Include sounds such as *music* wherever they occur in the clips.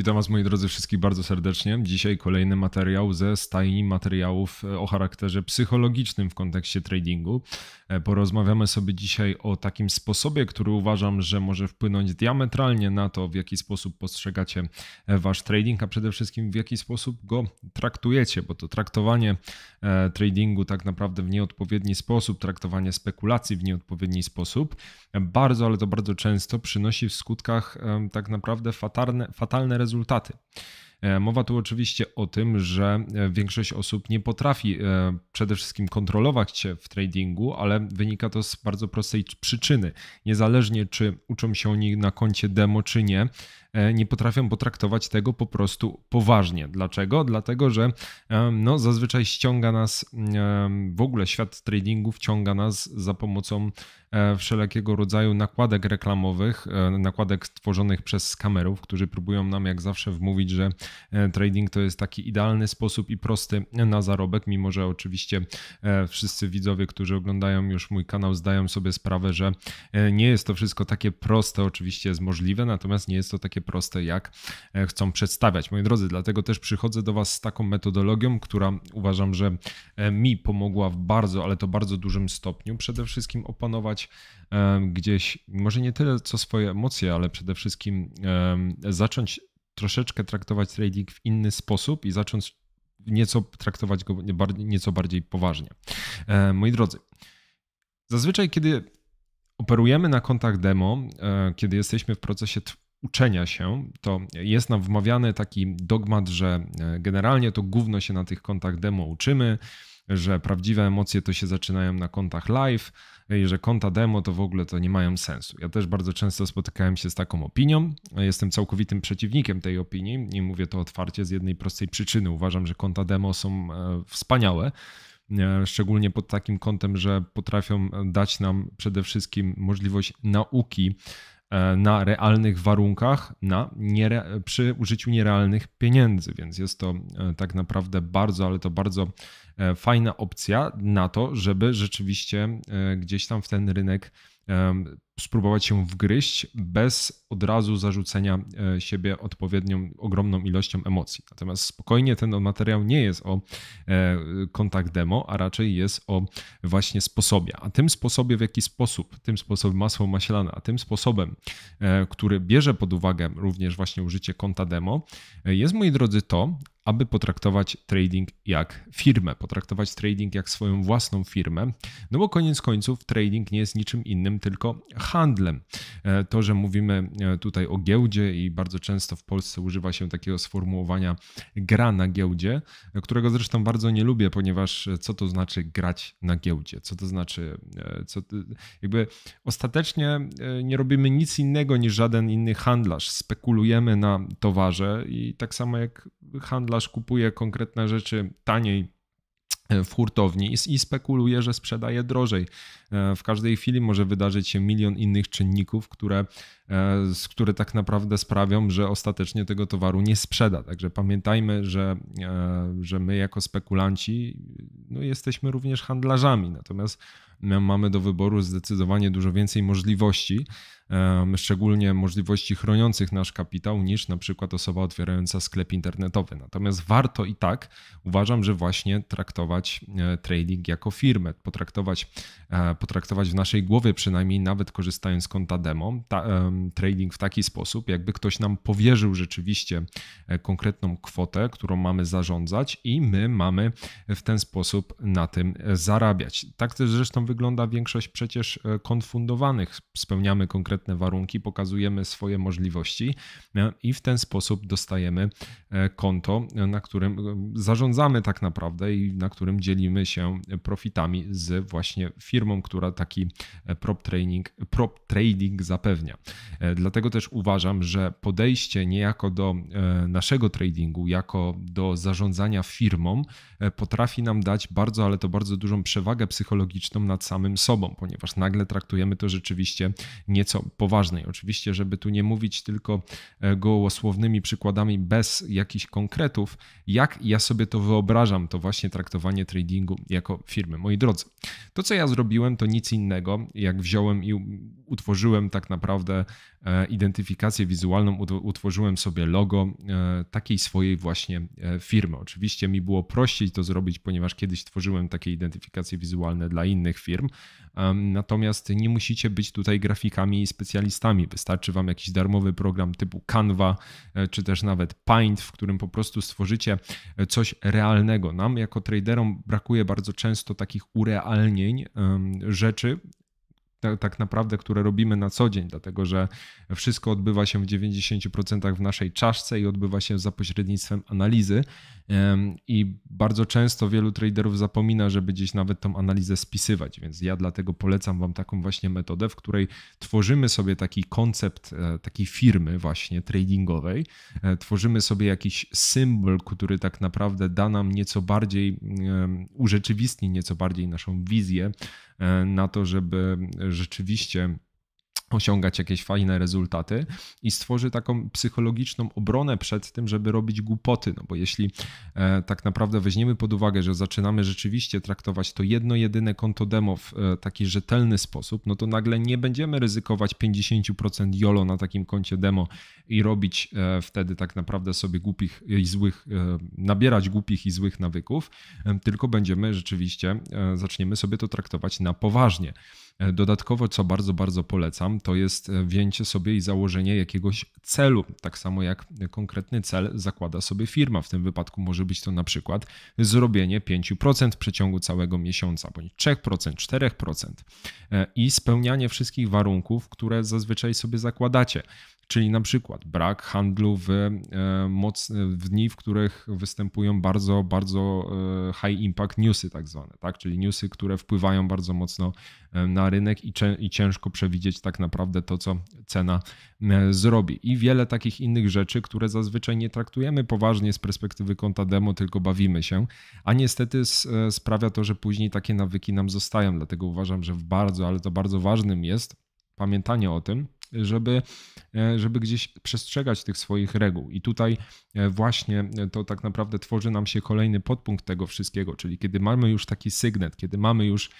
Witam Was, moi drodzy, wszystkich bardzo serdecznie. Dzisiaj kolejny materiał ze stajni materiałów e, o charakterze psychologicznym w kontekście tradingu. E, porozmawiamy sobie dzisiaj o takim sposobie, który uważam, że może wpłynąć diametralnie na to, w jaki sposób postrzegacie e, Wasz trading, a przede wszystkim w jaki sposób go traktujecie, bo to traktowanie tradingu tak naprawdę w nieodpowiedni sposób, traktowanie spekulacji w nieodpowiedni sposób, bardzo, ale to bardzo często przynosi w skutkach tak naprawdę fatalne, fatalne rezultaty rezultaty. E, mowa tu oczywiście o tym, że e, większość osób nie potrafi e, przede wszystkim kontrolować się w tradingu, ale wynika to z bardzo prostej przyczyny. Niezależnie czy uczą się oni na koncie demo czy nie, E, nie potrafią potraktować tego po prostu poważnie. Dlaczego? Dlatego, że e, no, zazwyczaj ściąga nas e, w ogóle świat tradingu, wciąga nas za pomocą wszelkiego rodzaju nakładek reklamowych, nakładek tworzonych przez skamerów, którzy próbują nam jak zawsze wmówić, że trading to jest taki idealny sposób i prosty na zarobek, mimo że oczywiście wszyscy widzowie, którzy oglądają już mój kanał, zdają sobie sprawę, że nie jest to wszystko takie proste, oczywiście jest możliwe, natomiast nie jest to takie takie proste, jak e, chcą przedstawiać. Moi drodzy, dlatego też przychodzę do Was z taką metodologią, która uważam, że e, mi pomogła w bardzo, ale to bardzo dużym stopniu przede wszystkim opanować e, gdzieś, może nie tyle co swoje emocje, ale przede wszystkim zacząć troszeczkę traktować trading w inny sposób i zacząć nieco traktować go nieco bardziej poważnie. Moi drodzy, zazwyczaj kiedy operujemy na kontach demo, kiedy jesteśmy w procesie uczenia się, to jest nam wmawiany taki dogmat, że e, generalnie to głównie się na tych kontach demo uczymy, że prawdziwe emocje to się zaczynają na kontach live i że konta demo to w ogóle to nie mają sensu. Ja też bardzo często spotykałem się z taką opinią. Jestem całkowitym przeciwnikiem tej opinii i mówię to otwarcie z jednej prostej przyczyny. Uważam, że konta demo są e, wspaniałe. E, szczególnie pod takim kątem, że potrafią dać nam przede wszystkim możliwość nauki E, na realnych warunkach na niere, przy użyciu nierealnych pieniędzy, więc jest to e, tak naprawdę bardzo, ale to bardzo e, fajna opcja na to, żeby rzeczywiście gdzieś tam w ten rynek spróbować się wgryźć bez od razu zarzucenia e, siebie odpowiednią ogromną ilością emocji. Natomiast spokojnie ten materiał nie jest o e, kontakt demo, a raczej jest o właśnie sposobie. A tym sposobie w jaki sposób, tym sposobem masło maślane, a tym sposobem, e, który bierze pod uwagę również właśnie użycie konta demo, jest moi drodzy to, aby potraktować trading jak firmę, potraktować trading jak swoją własną firmę, no bo koniec końców trading nie jest niczym innym, tylko handlem. E, to, że mówimy e, tutaj o giełdzie i bardzo często w Polsce używa się takiego sformułowania gra na giełdzie, e, którego zresztą bardzo nie lubię, ponieważ co to znaczy grać na giełdzie? Co to znaczy, co, jakby ostatecznie nie robimy nic innego niż żaden inny handlarz. Spekulujemy na towarze i tak samo jak handlarz kupuje konkretne rzeczy taniej e, w hurtowni i spekuluje, że sprzedaje drożej. E, w każdej chwili może wydarzyć się milion innych czynników, które, e, które tak naprawdę sprawią, że ostatecznie tego towaru nie sprzeda. Także pamiętajmy, że, że my jako spekulanci no jesteśmy również handlarzami, natomiast mamy do wyboru zdecydowanie dużo więcej możliwości, szczególnie możliwości chroniących nasz kapitał niż na przykład osoba otwierająca sklep internetowy. Natomiast warto i tak uważam, że właśnie traktować e, trading jako firmę, potraktować, e, potraktować w naszej głowie przynajmniej nawet korzystając z konta demo ta, trading w taki sposób, jakby ktoś nam powierzył rzeczywiście e, konkretną kwotę, którą mamy zarządzać i my mamy w ten sposób na tym zarabiać. Tak też zresztą wygląda większość przecież e, kont fundowanych. Spełniamy konkretne warunki, pokazujemy swoje możliwości e, i w ten sposób dostajemy e, konto, na którym zarządzamy tak naprawdę i na którym dzielimy się profitami z właśnie firmą, która taki prop trading, prop trading zapewnia. Dlatego też uważam, że podejście niejako do naszego tradingu, jako do zarządzania firmą, potrafi nam dać bardzo, ale to bardzo dużą przewagę psychologiczną nad nad samym sobą, ponieważ nagle traktujemy to rzeczywiście nieco poważniej. Oczywiście, żeby tu nie mówić tylko e, gołosłownymi przykładami bez jakichś konkretów, jak ja sobie to wyobrażam, to właśnie traktowanie tradingu jako firmy. Moi drodzy, to co ja zrobiłem, to nic innego, jak wziąłem i utworzyłem tak naprawdę e, identyfikację wizualną, utworzyłem sobie logo e, takiej swojej właśnie firmy. Oczywiście mi było prościej to zrobić, ponieważ kiedyś tworzyłem takie identyfikacje wizualne dla innych firm firm. Natomiast nie musicie być tutaj grafikami i specjalistami. Wystarczy Wam jakiś darmowy program typu Canva, e, czy też nawet Paint, w którym po prostu stworzycie e, coś realnego. Nam, jako traderom, brakuje bardzo często takich urealnień rzeczy, tak naprawdę, które robimy na co dzień, dlatego że wszystko odbywa się w 90% w naszej czaszce i odbywa się za pośrednictwem analizy. I bardzo często wielu traderów zapomina, żeby gdzieś nawet tą analizę spisywać, więc ja dlatego polecam Wam taką właśnie metodę, w której tworzymy sobie taki koncept e, takiej firmy, właśnie tradingowej, e, tworzymy sobie jakiś symbol, który tak naprawdę da nam nieco bardziej, urzeczywistni nieco bardziej naszą wizję e, na to, żeby rzeczywiście osiągać jakieś fajne rezultaty i stworzy taką psychologiczną obronę przed tym, żeby robić głupoty, no bo jeśli e, tak naprawdę weźmiemy pod uwagę, że zaczynamy rzeczywiście traktować to jedno jedyne konto demo w e, taki rzetelny sposób, no to nagle nie będziemy ryzykować 50% jolo na takim koncie demo i robić e, wtedy tak naprawdę sobie głupich i złych, nabierać głupich i złych nawyków, tylko będziemy rzeczywiście, zaczniemy sobie to traktować na poważnie. E, dodatkowo, co bardzo, bardzo polecam, to jest e, wzięcie sobie i założenie jakiegoś celu, tak samo jak konkretny cel zakłada sobie firma. W tym wypadku może być to na przykład zrobienie 5% w przeciągu całego miesiąca, bądź 3%, 4% e, i spełnianie wszystkich warunków, które zazwyczaj sobie zakładacie czyli na przykład brak handlu w, moc, w dni, w których występują bardzo, bardzo high impact newsy tak zwane, tak? czyli newsy, które wpływają bardzo mocno na rynek i, i ciężko przewidzieć tak naprawdę to, co cena e, zrobi. I wiele takich innych rzeczy, które zazwyczaj nie traktujemy poważnie z perspektywy konta demo, tylko bawimy się, a niestety e, sprawia to, że później takie nawyki nam zostają. Dlatego uważam, że bardzo, ale to bardzo ważnym jest pamiętanie o tym, żeby, e, żeby gdzieś przestrzegać tych swoich reguł. I tutaj e, właśnie e, to tak naprawdę tworzy nam się kolejny podpunkt tego wszystkiego, czyli kiedy mamy już taki sygnet, kiedy mamy już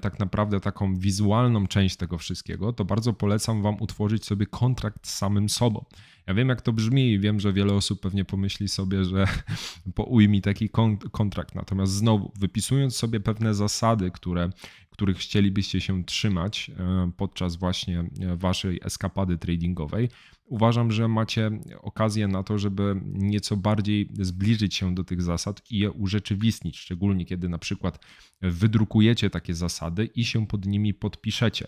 tak naprawdę taką wizualną część tego wszystkiego, to bardzo polecam Wam utworzyć sobie kontrakt z samym sobą. Ja wiem, jak to brzmi i wiem, że wiele osób pewnie pomyśli sobie, że *laughs* po ujmi taki kontrakt. Natomiast znowu, wypisując sobie pewne zasady, które, których chcielibyście się trzymać e, podczas właśnie e, waszej eskapady tradingowej, uważam, że macie okazję na to, żeby nieco bardziej zbliżyć się do tych zasad i je urzeczywistnić, szczególnie kiedy na przykład wydrukujecie takie zasady i się pod nimi podpiszecie.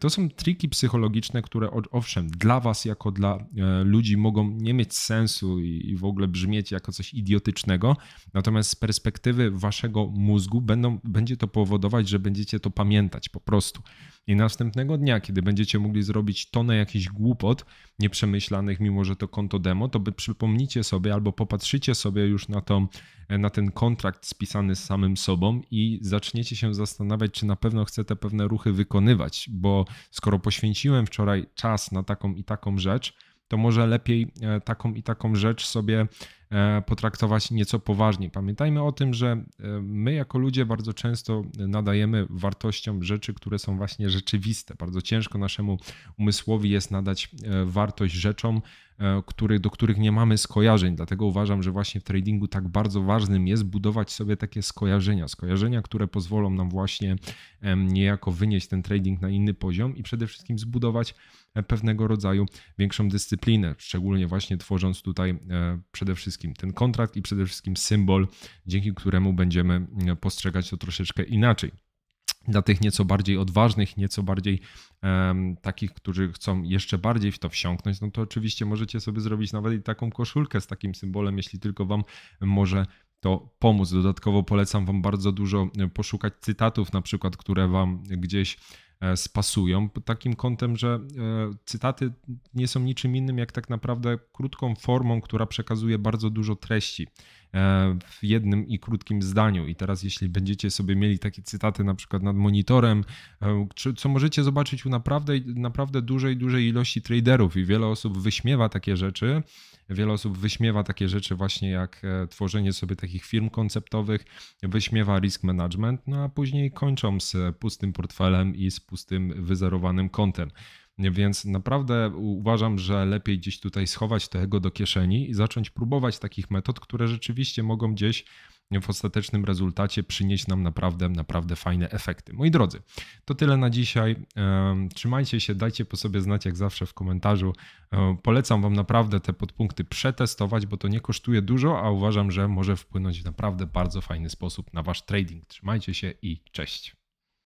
To są triki psychologiczne, które owszem, dla Was, jako dla e, ludzi, mogą nie mieć sensu i w ogóle brzmieć jako coś idiotycznego, natomiast z perspektywy Waszego mózgu będą, będzie to powodować, że będziecie to pamiętać po prostu. I następnego dnia, kiedy będziecie mogli zrobić tonę jakichś głupot nieprzemyślanych, mimo że to konto demo, to by przypomnijcie sobie albo popatrzycie sobie już na, e, na ten kontrakt spisany z samym sobą i zaczniecie się zastanawiać, czy na pewno chcę te pewne ruchy wykonywać, bo skoro poświęciłem wczoraj czas na taką i taką rzecz, to może lepiej e, taką i taką rzecz sobie E, potraktować nieco poważniej. Pamiętajmy o tym, że e, my jako ludzie bardzo często nadajemy wartościom rzeczy, które są właśnie rzeczywiste. Bardzo ciężko naszemu umysłowi jest nadać e, wartość rzeczom, E, który, do których nie mamy skojarzeń. Dlatego uważam, że właśnie w tradingu tak bardzo ważnym jest budować sobie takie skojarzenia. Skojarzenia, które pozwolą nam właśnie niejako wynieść ten trading na inny poziom i przede wszystkim zbudować e, pewnego rodzaju większą dyscyplinę, szczególnie właśnie tworząc tutaj e, przede wszystkim ten kontrakt i przede wszystkim symbol, dzięki któremu będziemy postrzegać to troszeczkę inaczej dla tych nieco bardziej odważnych, nieco bardziej um, takich, którzy chcą jeszcze bardziej w to wsiąknąć, no to oczywiście możecie sobie zrobić nawet i taką koszulkę z takim symbolem, jeśli tylko Wam może to pomóc. Dodatkowo polecam Wam bardzo dużo e, poszukać cytatów, na przykład, które Wam gdzieś e, spasują, pod takim kątem, że e, cytaty nie są niczym innym jak tak naprawdę krótką formą, która przekazuje bardzo dużo treści. E, w jednym i krótkim zdaniu. I teraz, jeśli będziecie sobie mieli takie cytaty na przykład nad monitorem, e, co możecie zobaczyć u naprawdę, naprawdę dużej, dużej ilości traderów, i wiele osób wyśmiewa takie rzeczy. Wiele osób wyśmiewa takie rzeczy właśnie jak e, tworzenie sobie takich firm konceptowych, wyśmiewa risk management, no a później kończą z pustym portfelem i z pustym wyzerowanym kontem. Więc naprawdę uważam, że lepiej gdzieś tutaj schować tego do kieszeni i zacząć próbować takich metod, które rzeczywiście mogą gdzieś w ostatecznym rezultacie przynieść nam naprawdę, naprawdę fajne efekty. Moi drodzy, to tyle na dzisiaj. Trzymajcie się, dajcie po sobie znać jak zawsze w komentarzu. E, polecam Wam naprawdę te podpunkty przetestować, bo to nie kosztuje dużo, a uważam, że może wpłynąć w naprawdę bardzo fajny sposób na Wasz trading. Trzymajcie się i cześć.